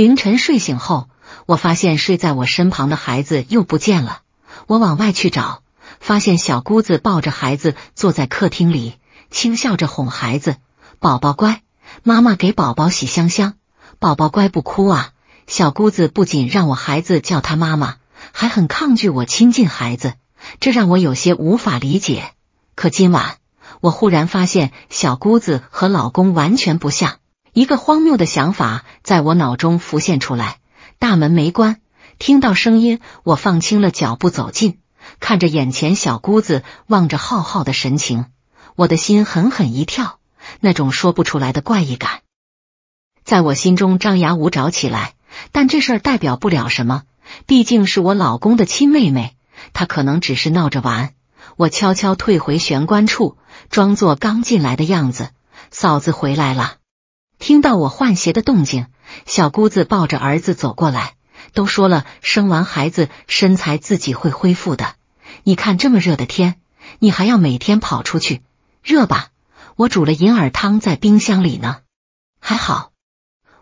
凌晨睡醒后，我发现睡在我身旁的孩子又不见了。我往外去找，发现小姑子抱着孩子坐在客厅里，轻笑着哄孩子：“宝宝乖，妈妈给宝宝洗香香。宝宝乖，不哭啊。”小姑子不仅让我孩子叫她妈妈，还很抗拒我亲近孩子，这让我有些无法理解。可今晚，我忽然发现小姑子和老公完全不像。一个荒谬的想法在我脑中浮现出来，大门没关，听到声音，我放轻了脚步走近，看着眼前小姑子望着浩浩的神情，我的心狠狠一跳，那种说不出来的怪异感在我心中张牙舞爪起来。但这事儿代表不了什么，毕竟是我老公的亲妹妹，她可能只是闹着玩。我悄悄退回玄关处，装作刚进来的样子：“嫂子回来了。”听到我换鞋的动静，小姑子抱着儿子走过来。都说了，生完孩子身材自己会恢复的。你看这么热的天，你还要每天跑出去，热吧？我煮了银耳汤在冰箱里呢，还好。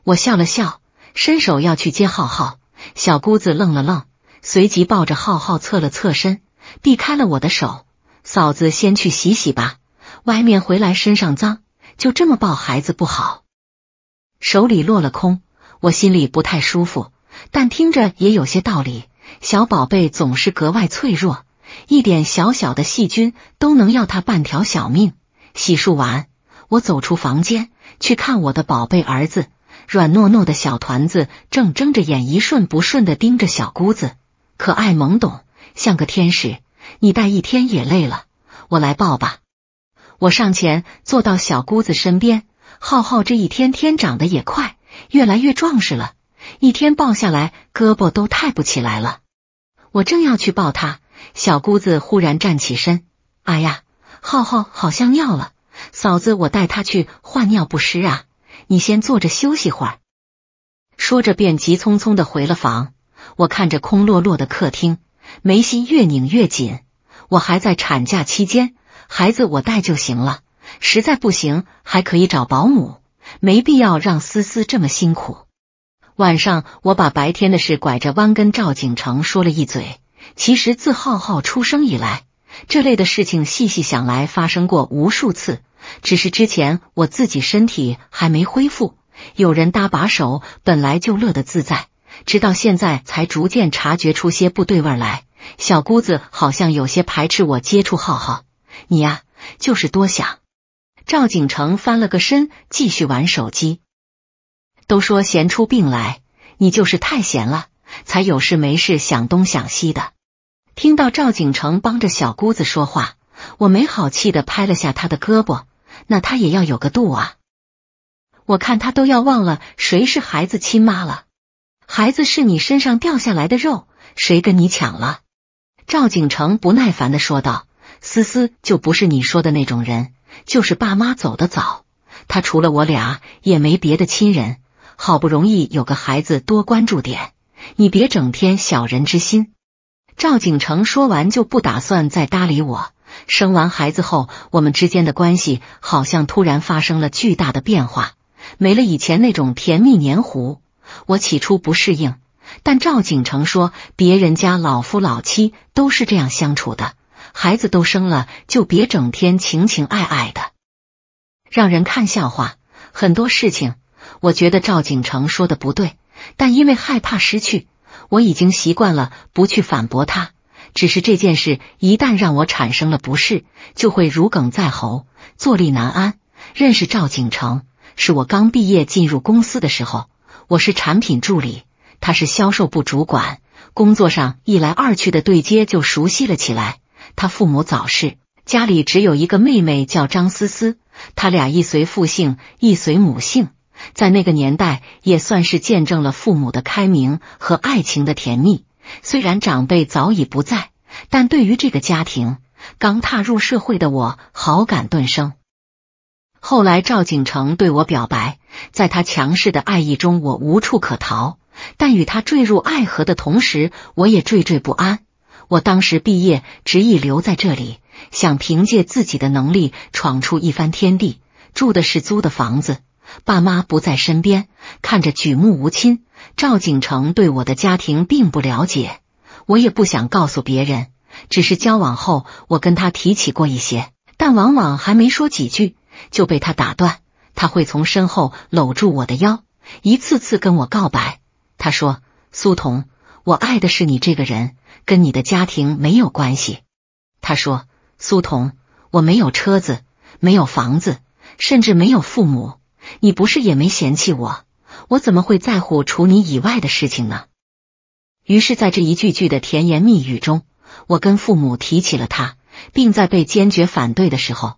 我笑了笑，伸手要去接浩浩，小姑子愣了愣，随即抱着浩浩侧了侧身，避开了我的手。嫂子先去洗洗吧，外面回来身上脏，就这么抱孩子不好。手里落了空，我心里不太舒服，但听着也有些道理。小宝贝总是格外脆弱，一点小小的细菌都能要他半条小命。洗漱完，我走出房间去看我的宝贝儿子，软糯糯的小团子正睁着眼，一瞬不瞬的盯着小姑子，可爱懵懂，像个天使。你带一天也累了，我来抱吧。我上前坐到小姑子身边。浩浩这一天天长得也快，越来越壮实了，一天抱下来胳膊都抬不起来了。我正要去抱他，小姑子忽然站起身，哎呀，浩浩好像尿了，嫂子，我带他去换尿不湿啊，你先坐着休息会儿。说着便急匆匆的回了房。我看着空落落的客厅，眉心越拧越紧。我还在产假期间，孩子我带就行了。实在不行，还可以找保姆，没必要让思思这么辛苦。晚上我把白天的事拐着弯跟赵景城说了一嘴。其实自浩浩出生以来，这类的事情细细想来发生过无数次，只是之前我自己身体还没恢复，有人搭把手本来就乐得自在。直到现在才逐渐察觉出些不对味来。小姑子好像有些排斥我接触浩浩，你呀，就是多想。赵景成翻了个身，继续玩手机。都说闲出病来，你就是太闲了，才有事没事想东想西的。听到赵景成帮着小姑子说话，我没好气的拍了下他的胳膊。那他也要有个度啊！我看他都要忘了谁是孩子亲妈了。孩子是你身上掉下来的肉，谁跟你抢了？赵景成不耐烦的说道：“思思就不是你说的那种人。”就是爸妈走得早，他除了我俩也没别的亲人，好不容易有个孩子多关注点，你别整天小人之心。赵景成说完就不打算再搭理我。生完孩子后，我们之间的关系好像突然发生了巨大的变化，没了以前那种甜蜜黏糊。我起初不适应，但赵景成说别人家老夫老妻都是这样相处的。孩子都生了，就别整天情情爱爱的，让人看笑话。很多事情，我觉得赵景成说的不对，但因为害怕失去，我已经习惯了不去反驳他。只是这件事一旦让我产生了不适，就会如鲠在喉，坐立难安。认识赵景成是我刚毕业进入公司的时候，我是产品助理，他是销售部主管，工作上一来二去的对接就熟悉了起来。他父母早逝，家里只有一个妹妹，叫张思思。他俩一随父姓，一随母姓，在那个年代也算是见证了父母的开明和爱情的甜蜜。虽然长辈早已不在，但对于这个家庭，刚踏入社会的我好感顿生。后来赵景成对我表白，在他强势的爱意中，我无处可逃。但与他坠入爱河的同时，我也惴惴不安。我当时毕业，执意留在这里，想凭借自己的能力闯出一番天地。住的是租的房子，爸妈不在身边，看着举目无亲。赵景城对我的家庭并不了解，我也不想告诉别人。只是交往后，我跟他提起过一些，但往往还没说几句就被他打断。他会从身后搂住我的腰，一次次跟我告白。他说：“苏童，我爱的是你这个人。”跟你的家庭没有关系，他说：“苏童，我没有车子，没有房子，甚至没有父母。你不是也没嫌弃我？我怎么会在乎除你以外的事情呢？”于是，在这一句句的甜言蜜语中，我跟父母提起了他，并在被坚决反对的时候，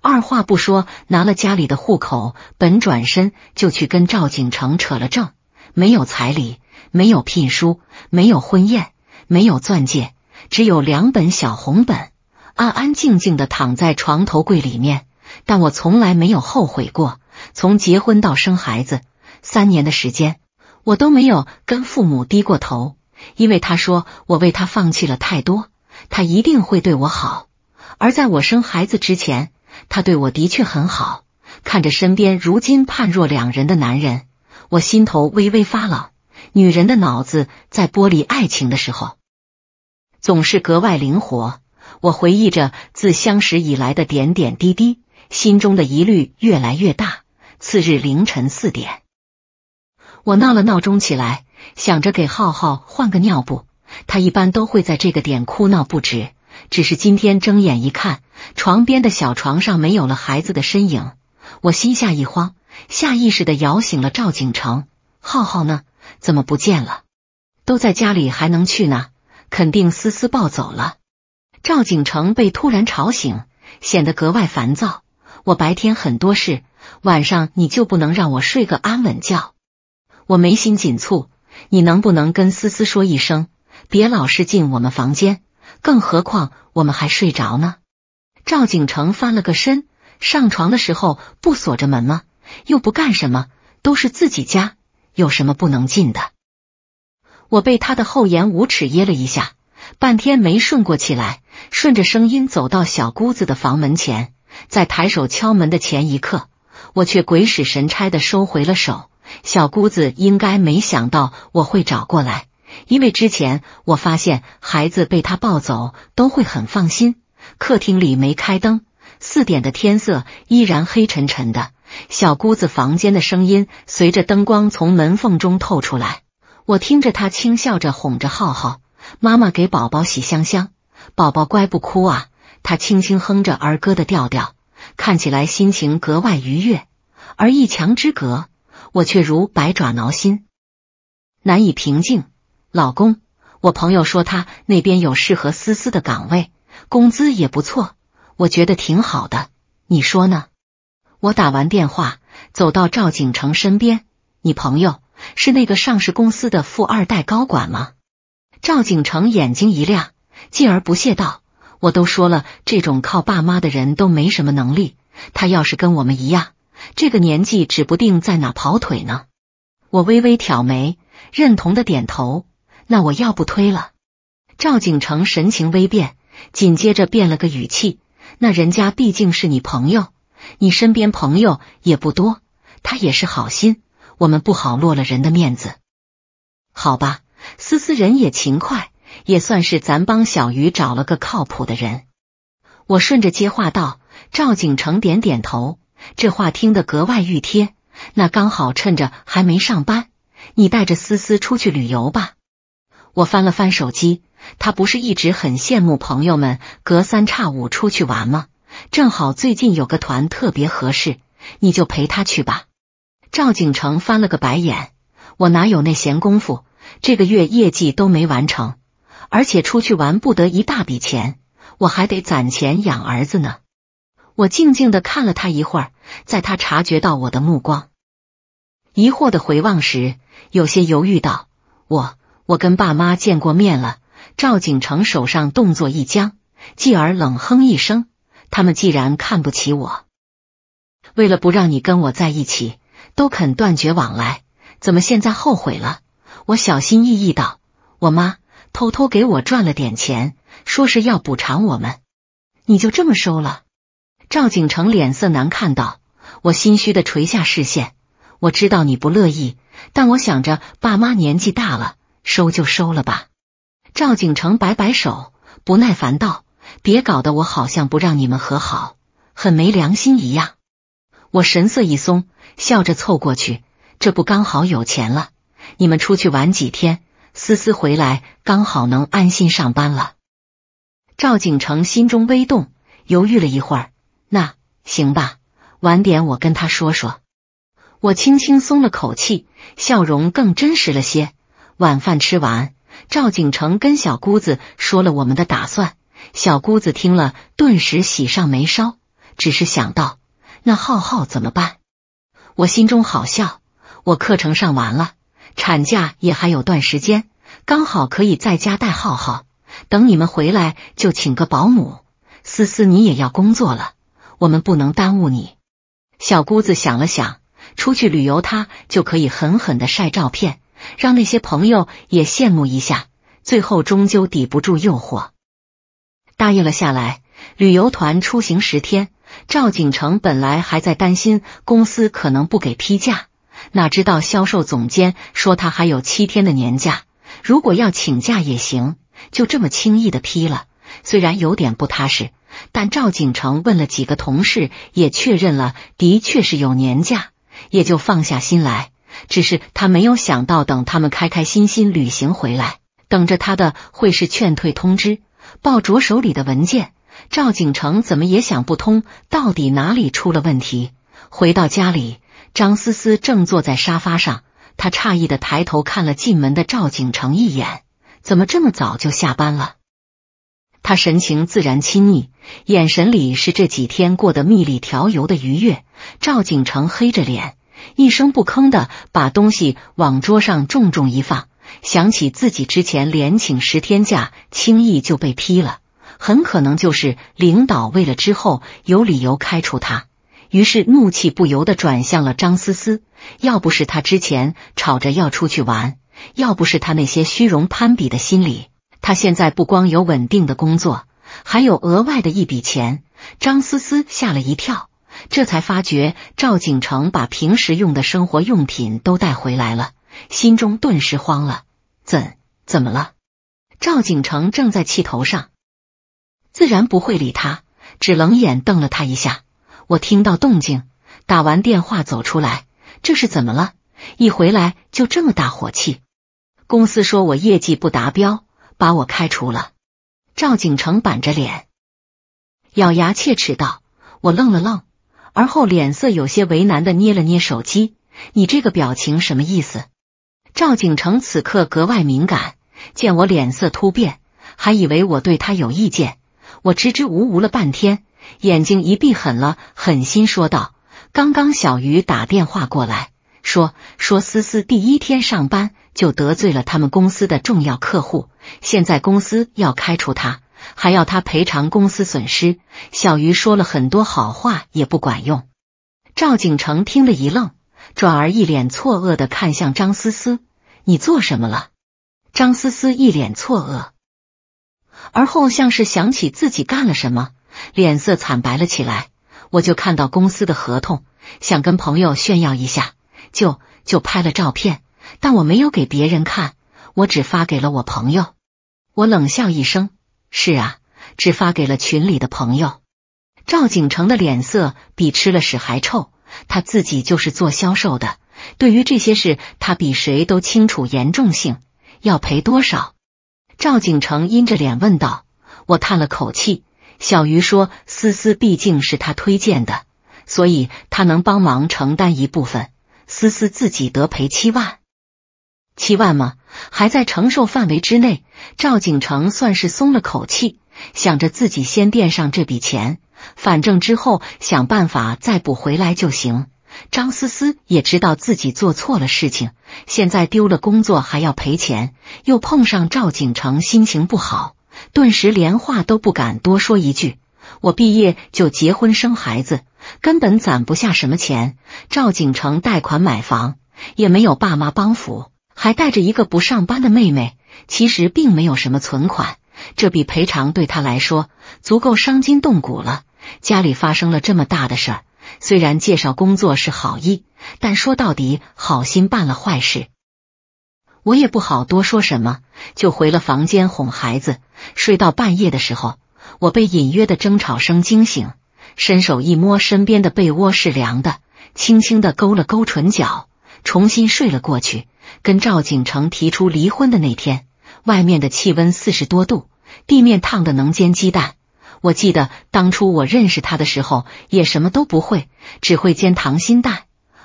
二话不说拿了家里的户口本，转身就去跟赵景成扯了证。没有彩礼，没有聘书，没有婚宴。没有钻戒，只有两本小红本，安安静静的躺在床头柜里面。但我从来没有后悔过，从结婚到生孩子，三年的时间，我都没有跟父母低过头。因为他说我为他放弃了太多，他一定会对我好。而在我生孩子之前，他对我的确很好。看着身边如今判若两人的男人，我心头微微发冷。女人的脑子在剥离爱情的时候，总是格外灵活。我回忆着自相识以来的点点滴滴，心中的疑虑越来越大。次日凌晨四点，我闹了闹钟起来，想着给浩浩换个尿布。他一般都会在这个点哭闹不止，只是今天睁眼一看，床边的小床上没有了孩子的身影，我心下一慌，下意识的摇醒了赵景城。浩浩呢？怎么不见了？都在家里还能去呢？肯定思思抱走了。赵景城被突然吵醒，显得格外烦躁。我白天很多事，晚上你就不能让我睡个安稳觉？我眉心紧蹙，你能不能跟思思说一声，别老是进我们房间？更何况我们还睡着呢。赵景城翻了个身，上床的时候不锁着门吗？又不干什么，都是自己家。有什么不能进的？我被他的厚颜无耻噎了一下，半天没顺过气来。顺着声音走到小姑子的房门前，在抬手敲门的前一刻，我却鬼使神差的收回了手。小姑子应该没想到我会找过来，因为之前我发现孩子被他抱走都会很放心。客厅里没开灯，四点的天色依然黑沉沉的。小姑子房间的声音随着灯光从门缝中透出来，我听着她轻笑着哄着浩浩，妈妈给宝宝洗香香，宝宝乖不哭啊？她轻轻哼着儿歌的调调，看起来心情格外愉悦。而一墙之隔，我却如百爪挠心，难以平静。老公，我朋友说他那边有适合思思的岗位，工资也不错，我觉得挺好的，你说呢？我打完电话，走到赵景城身边。你朋友是那个上市公司的富二代高管吗？赵景城眼睛一亮，继而不屑道：“我都说了，这种靠爸妈的人都没什么能力。他要是跟我们一样，这个年纪指不定在哪跑腿呢。”我微微挑眉，认同的点头。那我要不推了？赵景城神情微变，紧接着变了个语气：“那人家毕竟是你朋友。”你身边朋友也不多，他也是好心，我们不好落了人的面子，好吧？思思人也勤快，也算是咱帮小鱼找了个靠谱的人。我顺着接话道，赵景成点点头，这话听得格外欲贴。那刚好趁着还没上班，你带着思思出去旅游吧。我翻了翻手机，他不是一直很羡慕朋友们隔三差五出去玩吗？正好最近有个团特别合适，你就陪他去吧。赵景成翻了个白眼，我哪有那闲工夫？这个月业绩都没完成，而且出去玩不得一大笔钱，我还得攒钱养儿子呢。我静静的看了他一会儿，在他察觉到我的目光，疑惑的回望时，有些犹豫道：“我我跟爸妈见过面了。”赵景成手上动作一僵，继而冷哼一声。他们既然看不起我，为了不让你跟我在一起，都肯断绝往来，怎么现在后悔了？我小心翼翼道：“我妈偷偷给我赚了点钱，说是要补偿我们，你就这么收了？”赵景成脸色难看道：“我心虚的垂下视线，我知道你不乐意，但我想着爸妈年纪大了，收就收了吧。”赵景成摆摆手，不耐烦道。别搞得我好像不让你们和好，很没良心一样。我神色一松，笑着凑过去，这不刚好有钱了？你们出去玩几天，思思回来刚好能安心上班了。赵景成心中微动，犹豫了一会儿，那行吧，晚点我跟他说说。我轻轻松了口气，笑容更真实了些。晚饭吃完，赵景成跟小姑子说了我们的打算。小姑子听了，顿时喜上眉梢，只是想到那浩浩怎么办？我心中好笑。我课程上完了，产假也还有段时间，刚好可以在家带浩浩。等你们回来就请个保姆。思思，你也要工作了，我们不能耽误你。小姑子想了想，出去旅游，她就可以狠狠的晒照片，让那些朋友也羡慕一下。最后终究抵不住诱惑。答应了下来。旅游团出行十天，赵景成本来还在担心公司可能不给批假，哪知道销售总监说他还有七天的年假，如果要请假也行，就这么轻易的批了。虽然有点不踏实，但赵景成问了几个同事，也确认了的确是有年假，也就放下心来。只是他没有想到，等他们开开心心旅行回来，等着他的会是劝退通知。抱着手里的文件，赵景成怎么也想不通，到底哪里出了问题。回到家里，张思思正坐在沙发上，她诧异的抬头看了进门的赵景成一眼，怎么这么早就下班了？他神情自然亲昵，眼神里是这几天过得蜜里调油的愉悦。赵景成黑着脸，一声不吭的把东西往桌上重重一放。想起自己之前连请十天假，轻易就被批了，很可能就是领导为了之后有理由开除他。于是怒气不由得转向了张思思。要不是他之前吵着要出去玩，要不是他那些虚荣攀比的心理，他现在不光有稳定的工作，还有额外的一笔钱。张思思吓了一跳，这才发觉赵景成把平时用的生活用品都带回来了。心中顿时慌了，怎怎么了？赵景成正在气头上，自然不会理他，只冷眼瞪了他一下。我听到动静，打完电话走出来，这是怎么了？一回来就这么大火气？公司说我业绩不达标，把我开除了。赵景成板着脸，咬牙切齿道：“我愣了愣，而后脸色有些为难的捏了捏手机，你这个表情什么意思？”赵景成此刻格外敏感，见我脸色突变，还以为我对他有意见。我支支吾吾了半天，眼睛一闭，狠了狠心说道：“刚刚小鱼打电话过来，说说思思第一天上班就得罪了他们公司的重要客户，现在公司要开除他，还要他赔偿公司损失。小鱼说了很多好话也不管用。”赵景成听了一愣。转而一脸错愕的看向张思思：“你做什么了？”张思思一脸错愕，而后像是想起自己干了什么，脸色惨白了起来。我就看到公司的合同，想跟朋友炫耀一下，就就拍了照片，但我没有给别人看，我只发给了我朋友。我冷笑一声：“是啊，只发给了群里的朋友。”赵景成的脸色比吃了屎还臭。他自己就是做销售的，对于这些事，他比谁都清楚严重性。要赔多少？赵景成阴着脸问道。我叹了口气，小鱼说：“思思毕竟是他推荐的，所以他能帮忙承担一部分。思思自己得赔七万，七万吗？还在承受范围之内。”赵景成算是松了口气，想着自己先垫上这笔钱。反正之后想办法再补回来就行。张思思也知道自己做错了事情，现在丢了工作还要赔钱，又碰上赵景城心情不好，顿时连话都不敢多说一句。我毕业就结婚生孩子，根本攒不下什么钱。赵景城贷款买房，也没有爸妈帮扶，还带着一个不上班的妹妹，其实并没有什么存款。这笔赔偿对他来说足够伤筋动骨了。家里发生了这么大的事儿，虽然介绍工作是好意，但说到底好心办了坏事。我也不好多说什么，就回了房间哄孩子睡。到半夜的时候，我被隐约的争吵声惊醒，伸手一摸身边的被窝是凉的，轻轻的勾了勾唇角，重新睡了过去。跟赵景成提出离婚的那天，外面的气温四十多度，地面烫的能煎鸡蛋。我记得当初我认识他的时候，也什么都不会，只会煎糖心蛋。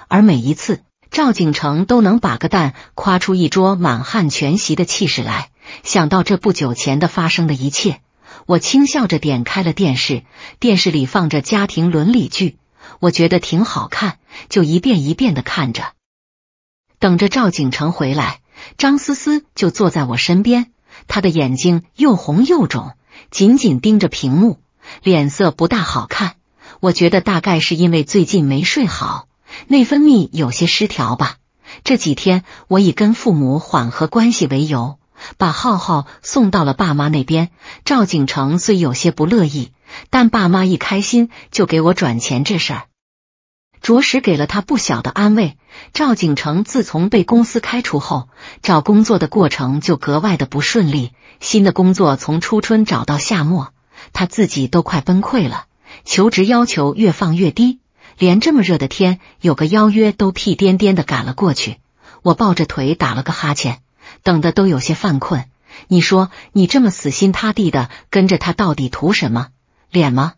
而每一次赵景成都能把个蛋夸出一桌满汉全席的气势来。想到这不久前的发生的一切，我轻笑着点开了电视，电视里放着家庭伦理剧，我觉得挺好看，就一遍一遍的看着，等着赵景成回来。张思思就坐在我身边，她的眼睛又红又肿。紧紧盯着屏幕，脸色不大好看。我觉得大概是因为最近没睡好，内分泌有些失调吧。这几天我以跟父母缓和关系为由，把浩浩送到了爸妈那边。赵景成虽有些不乐意，但爸妈一开心就给我转钱，这事儿着实给了他不小的安慰。赵景成自从被公司开除后，找工作的过程就格外的不顺利。新的工作从初春找到夏末，他自己都快崩溃了。求职要求越放越低，连这么热的天，有个邀约都屁颠颠的赶了过去。我抱着腿打了个哈欠，等的都有些犯困。你说你这么死心塌地的跟着他，到底图什么？脸吗？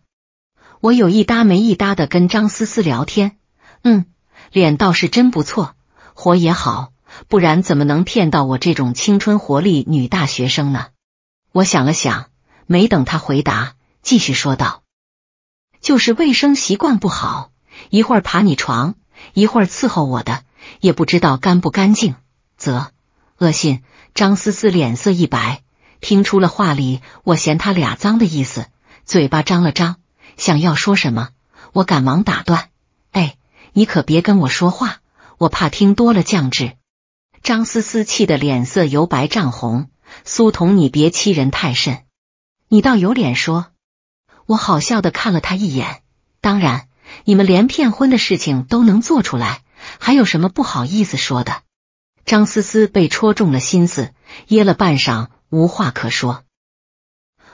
我有一搭没一搭的跟张思思聊天。嗯，脸倒是真不错，活也好，不然怎么能骗到我这种青春活力女大学生呢？我想了想，没等他回答，继续说道：“就是卫生习惯不好，一会儿爬你床，一会儿伺候我的，也不知道干不干净。”啧，恶心！张思思脸色一白，听出了话里我嫌他俩脏的意思，嘴巴张了张，想要说什么，我赶忙打断：“哎，你可别跟我说话，我怕听多了降智。”张思思气得脸色由白涨红。苏童，你别欺人太甚！你倒有脸说？我好笑的看了他一眼。当然，你们连骗婚的事情都能做出来，还有什么不好意思说的？张思思被戳中了心思，噎了半晌，无话可说。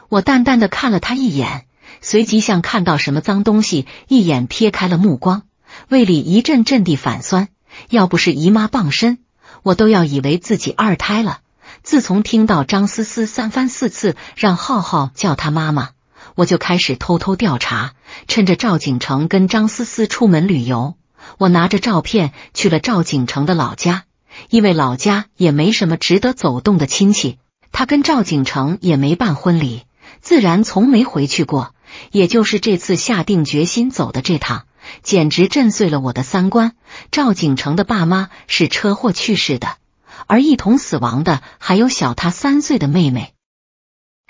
我淡淡的看了他一眼，随即像看到什么脏东西，一眼撇开了目光，胃里一阵阵地反酸。要不是姨妈傍身，我都要以为自己二胎了。自从听到张思思三番四次让浩浩叫她妈妈，我就开始偷偷调查。趁着赵景城跟张思思出门旅游，我拿着照片去了赵景城的老家。因为老家也没什么值得走动的亲戚，他跟赵景城也没办婚礼，自然从没回去过。也就是这次下定决心走的这趟，简直震碎了我的三观。赵景城的爸妈是车祸去世的。而一同死亡的还有小他三岁的妹妹，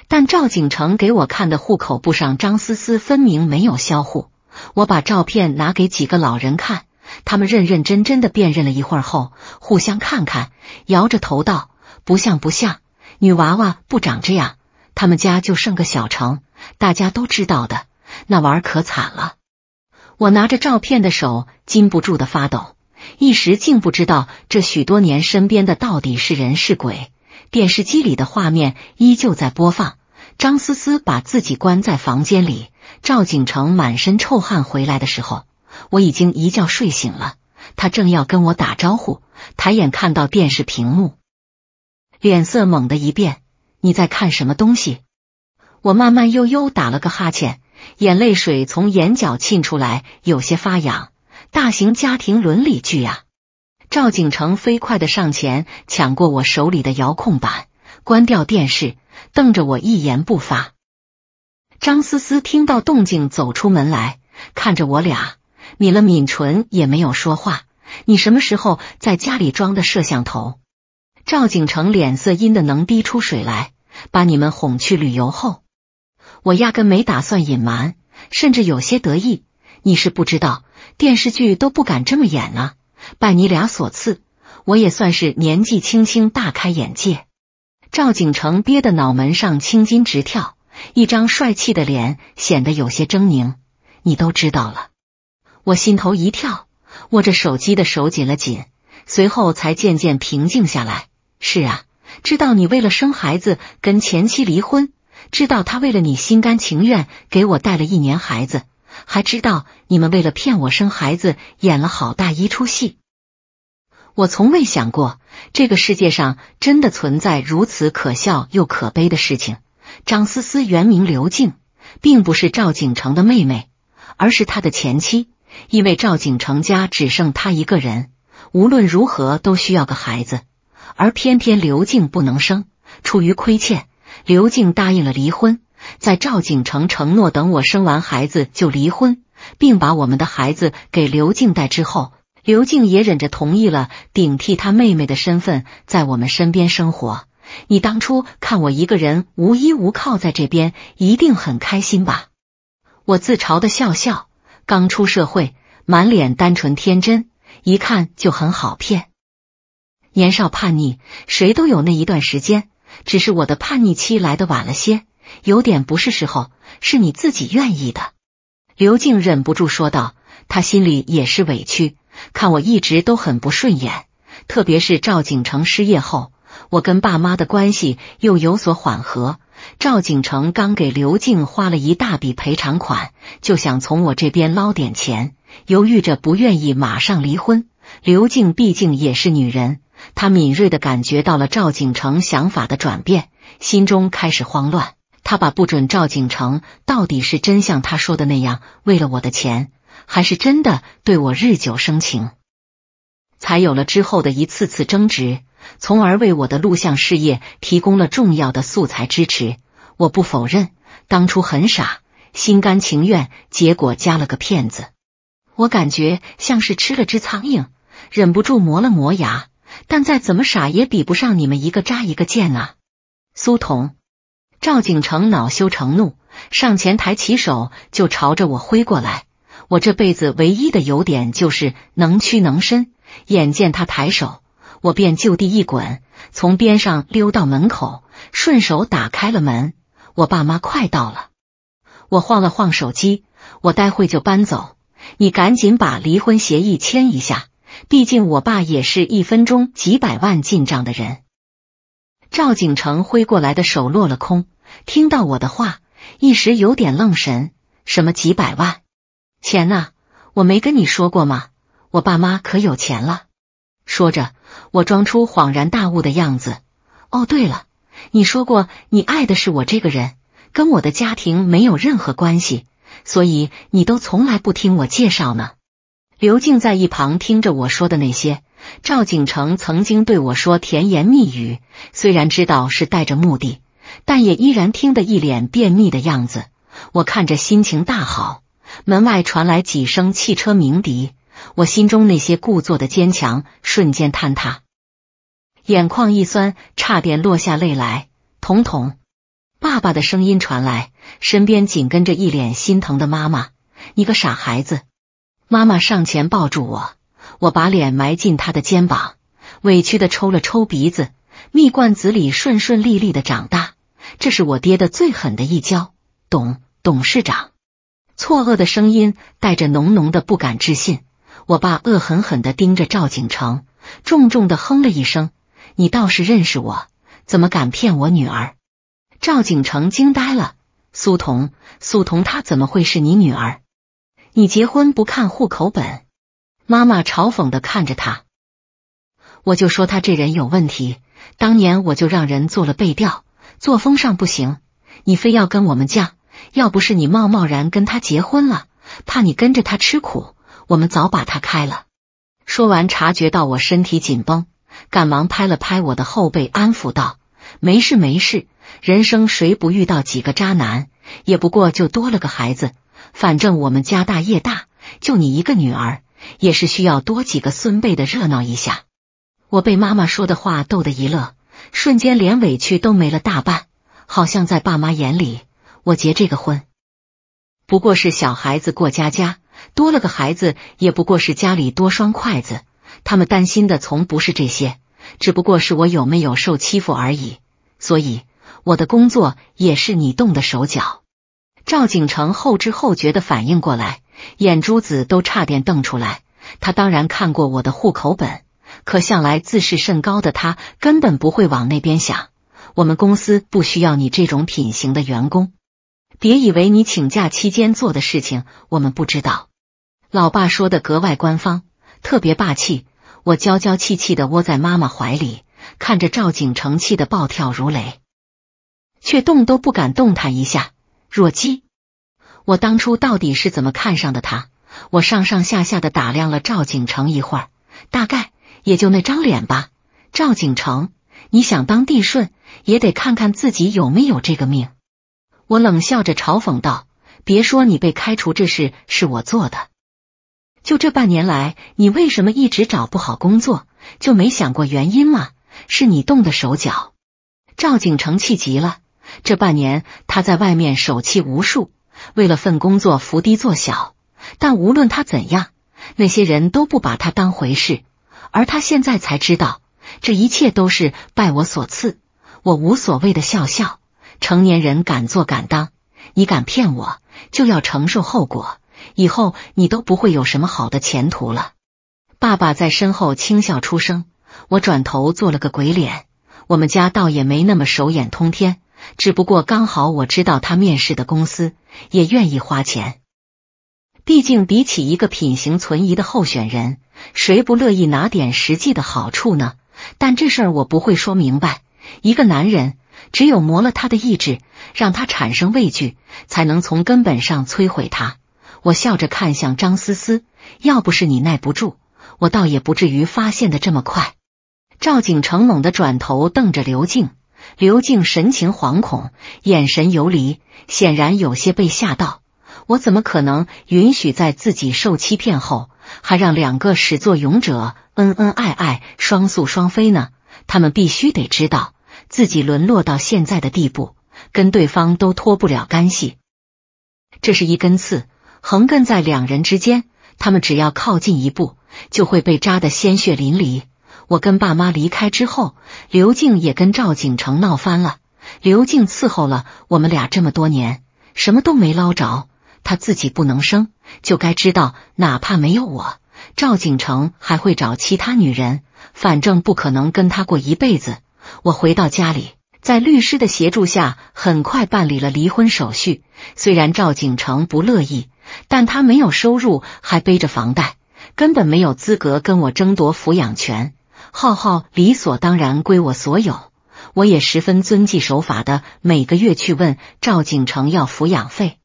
但赵景成给我看的户口簿上，张思思分明没有销户。我把照片拿给几个老人看，他们认认真真的辨认了一会儿后，互相看看，摇着头道：“不像不像，女娃娃不长这样。”他们家就剩个小城，大家都知道的，那娃儿可惨了。我拿着照片的手禁不住的发抖。一时竟不知道这许多年身边的到底是人是鬼。电视机里的画面依旧在播放。张思思把自己关在房间里，赵景成满身臭汗回来的时候，我已经一觉睡醒了。他正要跟我打招呼，抬眼看到电视屏幕，脸色猛地一变：“你在看什么东西？”我慢慢悠悠打了个哈欠，眼泪水从眼角沁出来，有些发痒。大型家庭伦理剧啊！赵景成飞快的上前抢过我手里的遥控板，关掉电视，瞪着我一言不发。张思思听到动静走出门来，看着我俩抿了抿唇，也没有说话。你什么时候在家里装的摄像头？赵景成脸色阴的能滴出水来。把你们哄去旅游后，我压根没打算隐瞒，甚至有些得意。你是不知道。电视剧都不敢这么演了。拜你俩所赐，我也算是年纪轻轻大开眼界。赵景成憋得脑门上青筋直跳，一张帅气的脸显得有些狰狞。你都知道了，我心头一跳，握着手机的手紧了紧，随后才渐渐平静下来。是啊，知道你为了生孩子跟前妻离婚，知道他为了你心甘情愿给我带了一年孩子。还知道你们为了骗我生孩子演了好大一出戏，我从未想过这个世界上真的存在如此可笑又可悲的事情。张思思原名刘静，并不是赵景成的妹妹，而是他的前妻。因为赵景成家只剩他一个人，无论如何都需要个孩子，而偏偏刘静不能生，出于亏欠，刘静答应了离婚。在赵景成承诺等我生完孩子就离婚，并把我们的孩子给刘静带之后，刘静也忍着同意了，顶替他妹妹的身份在我们身边生活。你当初看我一个人无依无靠在这边，一定很开心吧？我自嘲的笑笑，刚出社会，满脸单纯天真，一看就很好骗。年少叛逆，谁都有那一段时间，只是我的叛逆期来得晚了些。有点不是时候，是你自己愿意的。”刘静忍不住说道。她心里也是委屈，看我一直都很不顺眼，特别是赵景城失业后，我跟爸妈的关系又有所缓和。赵景城刚给刘静花了一大笔赔偿款，就想从我这边捞点钱，犹豫着不愿意马上离婚。刘静毕竟也是女人，她敏锐的感觉到了赵景城想法的转变，心中开始慌乱。他把不准赵景城到底是真像他说的那样为了我的钱，还是真的对我日久生情，才有了之后的一次次争执，从而为我的录像事业提供了重要的素材支持。我不否认当初很傻，心甘情愿，结果加了个骗子。我感觉像是吃了只苍蝇，忍不住磨了磨牙。但再怎么傻也比不上你们一个扎一个剑啊，苏童。赵景成恼羞成怒，上前抬起手就朝着我挥过来。我这辈子唯一的优点就是能屈能伸。眼见他抬手，我便就地一滚，从边上溜到门口，顺手打开了门。我爸妈快到了，我晃了晃手机，我待会就搬走，你赶紧把离婚协议签一下。毕竟我爸也是一分钟几百万进账的人。赵景成挥过来的手落了空，听到我的话，一时有点愣神。什么几百万钱呐？我没跟你说过吗？我爸妈可有钱了。说着，我装出恍然大悟的样子。哦，对了，你说过你爱的是我这个人，跟我的家庭没有任何关系，所以你都从来不听我介绍呢。刘静在一旁听着我说的那些。赵景成曾经对我说甜言蜜语，虽然知道是带着目的，但也依然听得一脸便秘的样子。我看着心情大好。门外传来几声汽车鸣笛，我心中那些故作的坚强瞬间坍塌，眼眶一酸，差点落下泪来。彤彤，爸爸的声音传来，身边紧跟着一脸心疼的妈妈。你个傻孩子，妈妈上前抱住我。我把脸埋进他的肩膀，委屈的抽了抽鼻子。蜜罐子里顺顺利利的长大，这是我爹的最狠的一跤。董董事长，错愕的声音带着浓浓的不敢置信。我爸恶狠狠的盯着赵景成，重重的哼了一声：“你倒是认识我，怎么敢骗我女儿？”赵景成惊呆了：“苏童，苏童，她怎么会是你女儿？你结婚不看户口本？”妈妈嘲讽的看着他，我就说他这人有问题。当年我就让人做了背调，作风上不行，你非要跟我们犟。要不是你贸贸然跟他结婚了，怕你跟着他吃苦，我们早把他开了。说完，察觉到我身体紧绷，赶忙拍了拍我的后背，安抚道：“没事没事，人生谁不遇到几个渣男？也不过就多了个孩子，反正我们家大业大，就你一个女儿。”也是需要多几个孙辈的热闹一下。我被妈妈说的话逗得一乐，瞬间连委屈都没了大半。好像在爸妈眼里，我结这个婚不过是小孩子过家家，多了个孩子也不过是家里多双筷子。他们担心的从不是这些，只不过是我有没有受欺负而已。所以我的工作也是你动的手脚。赵景城后知后觉的反应过来。眼珠子都差点瞪出来。他当然看过我的户口本，可向来自视甚高的他根本不会往那边想。我们公司不需要你这种品行的员工。别以为你请假期间做的事情我们不知道。老爸说的格外官方，特别霸气。我娇娇气气的窝在妈妈怀里，看着赵景成气得暴跳如雷，却动都不敢动弹一下，弱鸡。我当初到底是怎么看上的他？我上上下下的打量了赵景成一会儿，大概也就那张脸吧。赵景成，你想当帝顺，也得看看自己有没有这个命。我冷笑着嘲讽道：“别说你被开除这事是我做的，就这半年来，你为什么一直找不好工作，就没想过原因吗？是你动的手脚。”赵景成气急了，这半年他在外面手气无数。为了份工作伏低做小，但无论他怎样，那些人都不把他当回事。而他现在才知道，这一切都是拜我所赐。我无所谓的笑笑。成年人敢做敢当，你敢骗我，就要承受后果。以后你都不会有什么好的前途了。爸爸在身后轻笑出声，我转头做了个鬼脸。我们家倒也没那么手眼通天。只不过刚好我知道他面试的公司也愿意花钱，毕竟比起一个品行存疑的候选人，谁不乐意拿点实际的好处呢？但这事儿我不会说明白。一个男人只有磨了他的意志，让他产生畏惧，才能从根本上摧毁他。我笑着看向张思思，要不是你耐不住，我倒也不至于发现的这么快。赵景成猛地转头瞪着刘静。刘静神情惶恐，眼神游离，显然有些被吓到。我怎么可能允许在自己受欺骗后，还让两个始作俑者恩恩爱爱、双宿双飞呢？他们必须得知道，自己沦落到现在的地步，跟对方都脱不了干系。这是一根刺，横亘在两人之间，他们只要靠近一步，就会被扎得鲜血淋漓。我跟爸妈离开之后，刘静也跟赵景城闹翻了。刘静伺候了我们俩这么多年，什么都没捞着，她自己不能生，就该知道，哪怕没有我，赵景城还会找其他女人。反正不可能跟他过一辈子。我回到家里，在律师的协助下，很快办理了离婚手续。虽然赵景城不乐意，但他没有收入，还背着房贷，根本没有资格跟我争夺抚养权。浩浩理所当然归我所有，我也十分遵纪守法的，每个月去问赵景成要抚养费。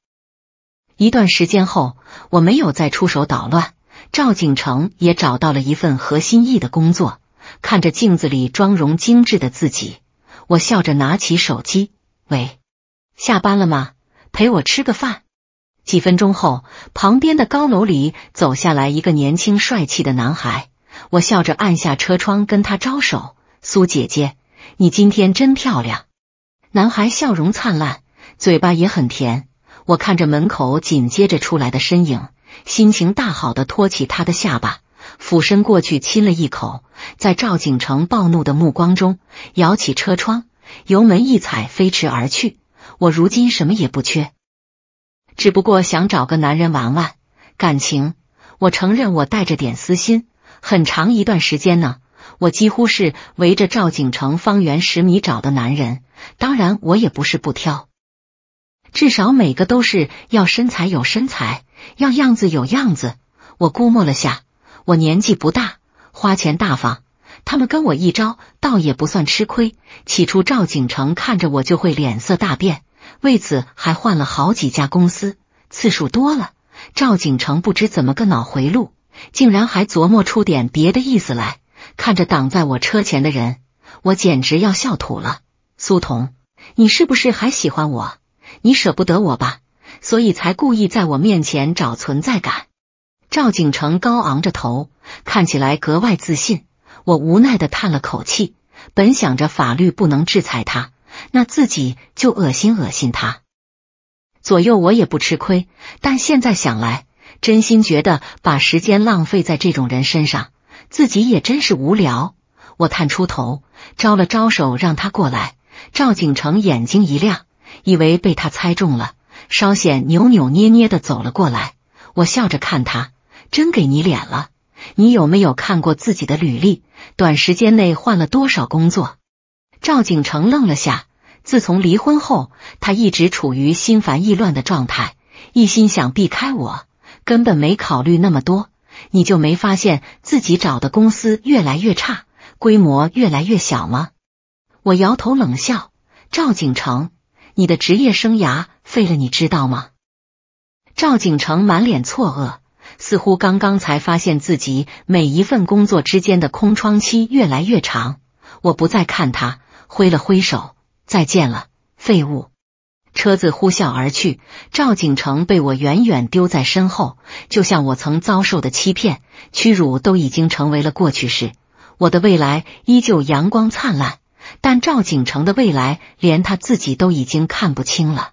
一段时间后，我没有再出手捣乱，赵景成也找到了一份合心意的工作。看着镜子里妆容精致的自己，我笑着拿起手机：“喂，下班了吗？陪我吃个饭。”几分钟后，旁边的高楼里走下来一个年轻帅气的男孩。我笑着按下车窗，跟他招手：“苏姐姐，你今天真漂亮。”男孩笑容灿烂，嘴巴也很甜。我看着门口紧接着出来的身影，心情大好的托起他的下巴，俯身过去亲了一口。在赵景城暴怒的目光中，摇起车窗，油门一踩，飞驰而去。我如今什么也不缺，只不过想找个男人玩玩感情。我承认，我带着点私心。很长一段时间呢，我几乎是围着赵景城方圆十米找的男人。当然，我也不是不挑，至少每个都是要身材有身材，要样子有样子。我估摸了下，我年纪不大，花钱大方，他们跟我一招，倒也不算吃亏。起初赵景城看着我就会脸色大变，为此还换了好几家公司，次数多了，赵景城不知怎么个脑回路。竟然还琢磨出点别的意思来，看着挡在我车前的人，我简直要笑吐了。苏童，你是不是还喜欢我？你舍不得我吧？所以才故意在我面前找存在感。赵景城高昂着头，看起来格外自信。我无奈的叹了口气，本想着法律不能制裁他，那自己就恶心恶心他。左右我也不吃亏，但现在想来。真心觉得把时间浪费在这种人身上，自己也真是无聊。我探出头，招了招手，让他过来。赵景成眼睛一亮，以为被他猜中了，稍显扭扭捏捏的走了过来。我笑着看他，真给你脸了！你有没有看过自己的履历？短时间内换了多少工作？赵景成愣了下，自从离婚后，他一直处于心烦意乱的状态，一心想避开我。根本没考虑那么多，你就没发现自己找的公司越来越差，规模越来越小吗？我摇头冷笑，赵景成，你的职业生涯废了，你知道吗？赵景成满脸错愕，似乎刚刚才发现自己每一份工作之间的空窗期越来越长。我不再看他，挥了挥手，再见了，废物。车子呼啸而去，赵景成被我远远丢在身后，就像我曾遭受的欺骗、屈辱都已经成为了过去式。我的未来依旧阳光灿烂，但赵景成的未来，连他自己都已经看不清了。